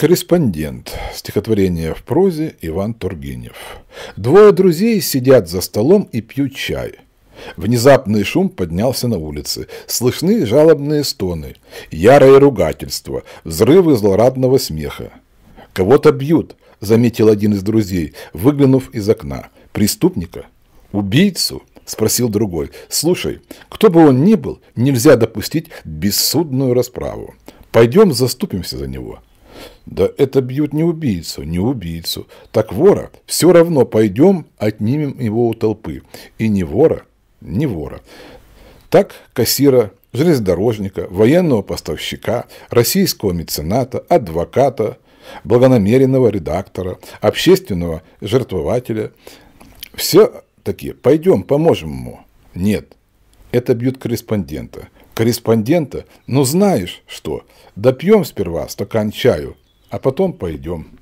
Корреспондент. Стихотворение в прозе Иван Тургенев. Двое друзей сидят за столом и пьют чай. Внезапный шум поднялся на улице. Слышны жалобные стоны, ярое ругательство, взрывы злорадного смеха. «Кого-то бьют», – заметил один из друзей, выглянув из окна. «Преступника? Убийцу?» – спросил другой. «Слушай, кто бы он ни был, нельзя допустить бессудную расправу. Пойдем заступимся за него». Да это бьют не убийцу, не убийцу. Так вора все равно пойдем, отнимем его у толпы. И не вора, не вора. Так кассира железнодорожника, военного поставщика, российского мецената, адвоката, благонамеренного редактора, общественного жертвователя. Все такие, пойдем, поможем ему. Нет, это бьют корреспондента. Корреспондента, ну знаешь что, допьем сперва стакан чаю, а потом пойдем.